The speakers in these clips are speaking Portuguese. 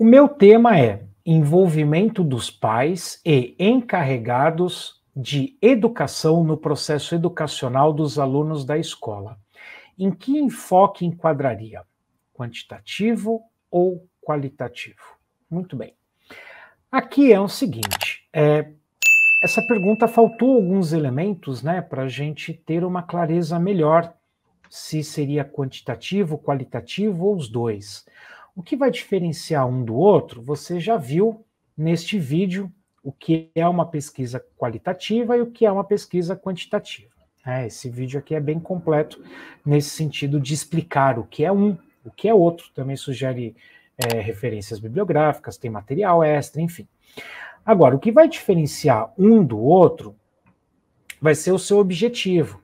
O meu tema é envolvimento dos pais e encarregados de educação no processo educacional dos alunos da escola. Em que enfoque enquadraria? Quantitativo ou qualitativo? Muito bem. Aqui é o seguinte: é, essa pergunta faltou alguns elementos, né, para a gente ter uma clareza melhor se seria quantitativo, qualitativo ou os dois. O que vai diferenciar um do outro, você já viu neste vídeo o que é uma pesquisa qualitativa e o que é uma pesquisa quantitativa. Né? Esse vídeo aqui é bem completo nesse sentido de explicar o que é um, o que é outro, também sugere é, referências bibliográficas, tem material extra, enfim. Agora, o que vai diferenciar um do outro vai ser o seu objetivo.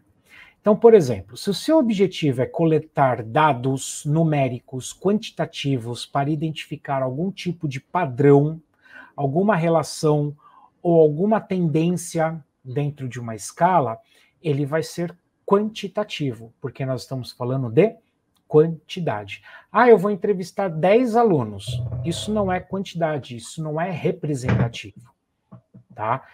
Então, por exemplo, se o seu objetivo é coletar dados numéricos quantitativos para identificar algum tipo de padrão, alguma relação ou alguma tendência dentro de uma escala, ele vai ser quantitativo, porque nós estamos falando de quantidade. Ah, eu vou entrevistar 10 alunos. Isso não é quantidade, isso não é representativo, tá?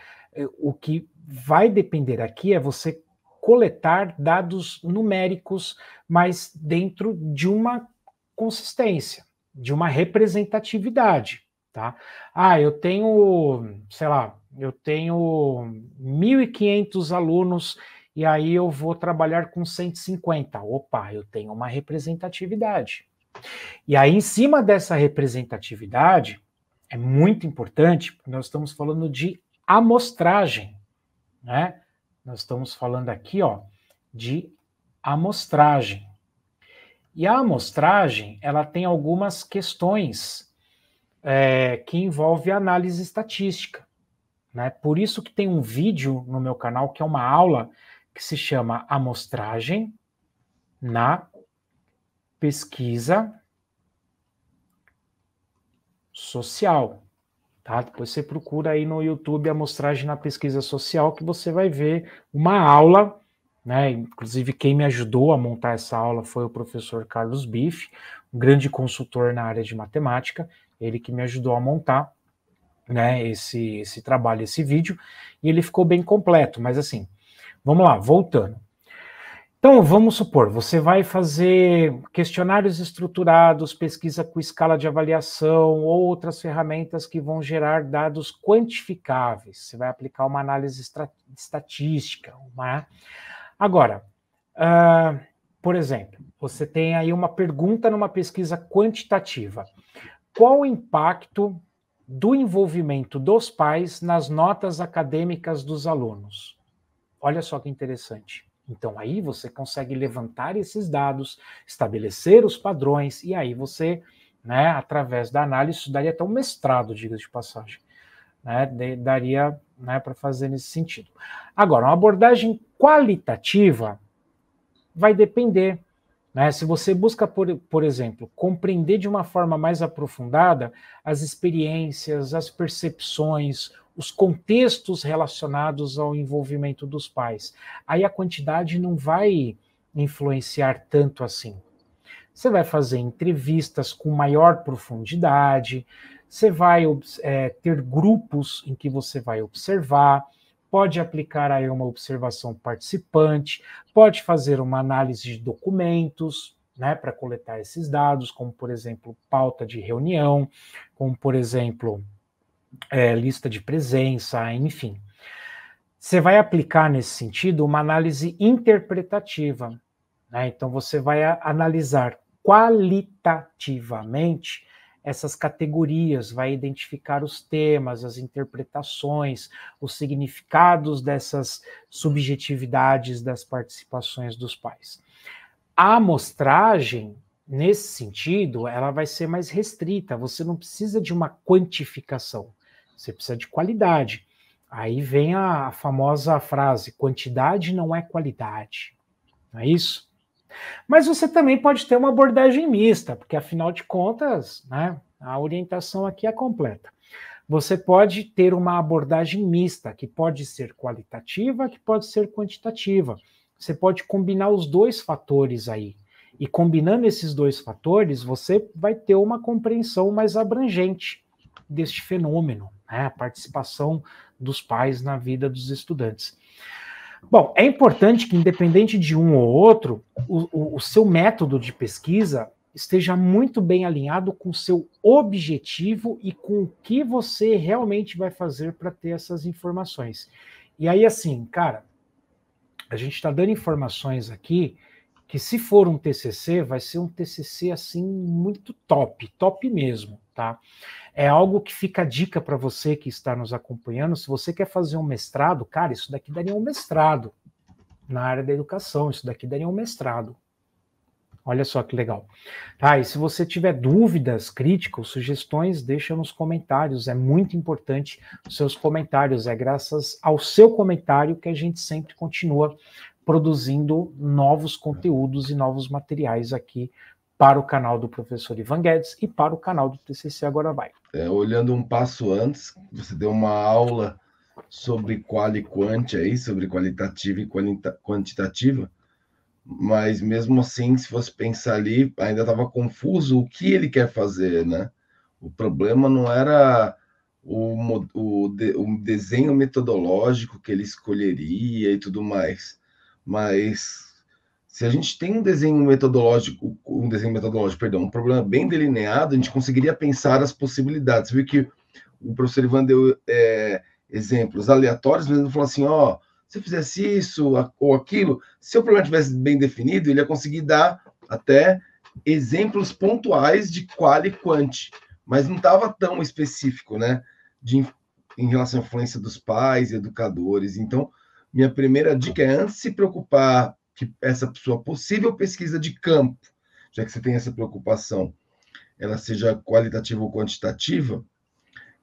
O que vai depender aqui é você coletar dados numéricos, mas dentro de uma consistência, de uma representatividade, tá? Ah, eu tenho, sei lá, eu tenho 1.500 alunos e aí eu vou trabalhar com 150. Opa, eu tenho uma representatividade. E aí, em cima dessa representatividade, é muito importante, porque nós estamos falando de amostragem, né? Nós estamos falando aqui, ó, de amostragem. E a amostragem, ela tem algumas questões é, que envolve análise estatística. Né? Por isso que tem um vídeo no meu canal, que é uma aula que se chama Amostragem na Pesquisa Social. Tá? Depois você procura aí no YouTube a mostragem na pesquisa social que você vai ver uma aula, né? Inclusive quem me ajudou a montar essa aula foi o professor Carlos Biff, um grande consultor na área de matemática, ele que me ajudou a montar, né, esse esse trabalho, esse vídeo, e ele ficou bem completo, mas assim, vamos lá, voltando. Então, vamos supor, você vai fazer questionários estruturados, pesquisa com escala de avaliação ou outras ferramentas que vão gerar dados quantificáveis. Você vai aplicar uma análise estatística. Uma... Agora, uh, por exemplo, você tem aí uma pergunta numa pesquisa quantitativa: qual o impacto do envolvimento dos pais nas notas acadêmicas dos alunos? Olha só que interessante então aí você consegue levantar esses dados, estabelecer os padrões e aí você, né, através da análise, isso daria até um mestrado, diga de passagem, né, de, daria né, para fazer nesse sentido. Agora, uma abordagem qualitativa vai depender. Né? Se você busca, por, por exemplo, compreender de uma forma mais aprofundada as experiências, as percepções, os contextos relacionados ao envolvimento dos pais. Aí a quantidade não vai influenciar tanto assim. Você vai fazer entrevistas com maior profundidade, você vai é, ter grupos em que você vai observar, pode aplicar aí uma observação participante, pode fazer uma análise de documentos, né, para coletar esses dados, como por exemplo pauta de reunião, como por exemplo é, lista de presença, enfim. Você vai aplicar nesse sentido uma análise interpretativa. Né? Então, você vai analisar qualitativamente essas categorias, vai identificar os temas, as interpretações, os significados dessas subjetividades das participações dos pais. A amostragem, nesse sentido, ela vai ser mais restrita, você não precisa de uma quantificação você precisa de qualidade. Aí vem a famosa frase: quantidade não é qualidade. Não é isso? Mas você também pode ter uma abordagem mista, porque afinal de contas, né, a orientação aqui é completa. Você pode ter uma abordagem mista, que pode ser qualitativa, que pode ser quantitativa. Você pode combinar os dois fatores aí. E combinando esses dois fatores, você vai ter uma compreensão mais abrangente deste fenômeno, né, a participação dos pais na vida dos estudantes. Bom, é importante que, independente de um ou outro, o, o, o seu método de pesquisa esteja muito bem alinhado com o seu objetivo e com o que você realmente vai fazer para ter essas informações. E aí, assim, cara, a gente está dando informações aqui que, se for um TCC, vai ser um TCC assim muito top, top mesmo tá? É algo que fica a dica para você que está nos acompanhando. Se você quer fazer um mestrado, cara, isso daqui daria um mestrado na área da educação, isso daqui daria um mestrado. Olha só que legal. Tá, e se você tiver dúvidas, críticas, sugestões, deixa nos comentários. É muito importante os seus comentários. É graças ao seu comentário que a gente sempre continua produzindo novos conteúdos e novos materiais aqui para o canal do professor Ivan Guedes e para o canal do TCC Agora Vai. É, olhando um passo antes, você deu uma aula sobre qual e quant aí, sobre qualitativa e quantitativa, mas mesmo assim, se fosse pensar ali, ainda estava confuso o que ele quer fazer, né? O problema não era o, o, o desenho metodológico que ele escolheria e tudo mais, mas se a gente tem um desenho metodológico, um desenho metodológico, perdão, um problema bem delineado, a gente conseguiria pensar as possibilidades. Você viu que o professor Ivan deu é, exemplos aleatórios, mas ele falou assim, ó, se eu fizesse isso ou aquilo, se o problema tivesse bem definido, ele ia conseguir dar até exemplos pontuais de qual e quante, mas não estava tão específico, né? De, em relação à influência dos pais e educadores. Então, minha primeira dica é antes de se preocupar que essa sua possível pesquisa de campo, já que você tem essa preocupação, ela seja qualitativa ou quantitativa,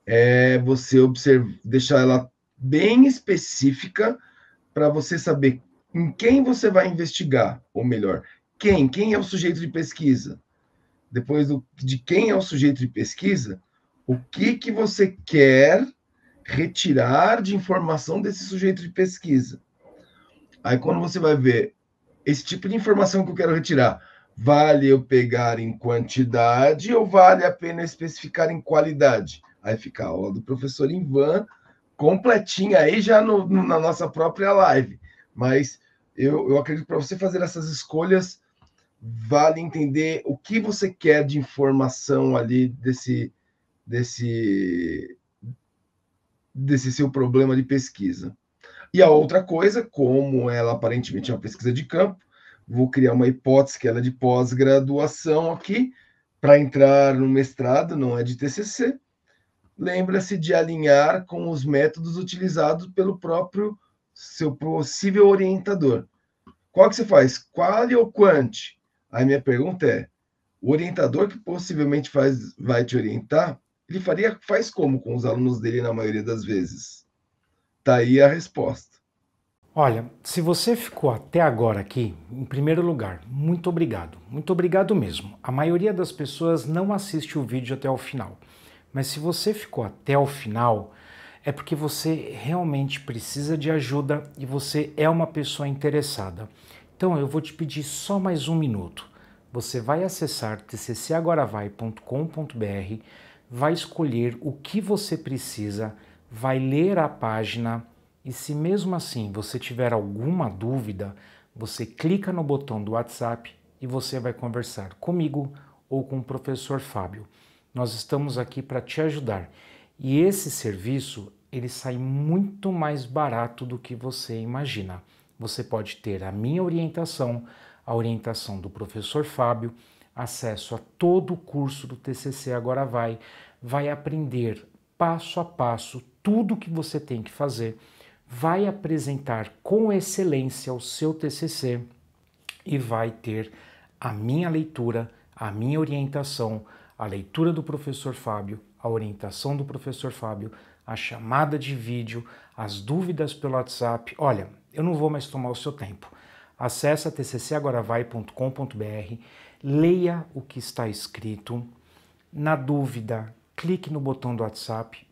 é você observar, deixar ela bem específica para você saber em quem você vai investigar, ou melhor, quem, quem é o sujeito de pesquisa. Depois do, de quem é o sujeito de pesquisa, o que que você quer retirar de informação desse sujeito de pesquisa. Aí quando você vai ver esse tipo de informação que eu quero retirar, vale eu pegar em quantidade ou vale a pena especificar em qualidade? Aí fica a aula do professor Ivan completinha aí já no, no, na nossa própria live. Mas eu, eu acredito para você fazer essas escolhas, vale entender o que você quer de informação ali desse, desse, desse seu problema de pesquisa. E a outra coisa, como ela aparentemente é uma pesquisa de campo, vou criar uma hipótese que ela é de pós-graduação aqui, para entrar no mestrado, não é de TCC. Lembra-se de alinhar com os métodos utilizados pelo próprio seu possível orientador. Qual que você faz? Qual ou quant? Aí minha pergunta é: o orientador que possivelmente faz, vai te orientar, ele faria, faz como com os alunos dele na maioria das vezes? tá aí a resposta. Olha, se você ficou até agora aqui, em primeiro lugar, muito obrigado. Muito obrigado mesmo. A maioria das pessoas não assiste o vídeo até o final. Mas se você ficou até o final, é porque você realmente precisa de ajuda e você é uma pessoa interessada. Então eu vou te pedir só mais um minuto. Você vai acessar tccagoravai.com.br, vai escolher o que você precisa vai ler a página e, se mesmo assim você tiver alguma dúvida, você clica no botão do WhatsApp e você vai conversar comigo ou com o professor Fábio. Nós estamos aqui para te ajudar. E esse serviço, ele sai muito mais barato do que você imagina. Você pode ter a minha orientação, a orientação do professor Fábio, acesso a todo o curso do TCC Agora Vai, vai aprender passo a passo tudo que você tem que fazer, vai apresentar com excelência o seu TCC e vai ter a minha leitura, a minha orientação, a leitura do professor Fábio, a orientação do professor Fábio, a chamada de vídeo, as dúvidas pelo WhatsApp. Olha, eu não vou mais tomar o seu tempo. Acesse tccagoravai.com.br, leia o que está escrito. Na dúvida, clique no botão do WhatsApp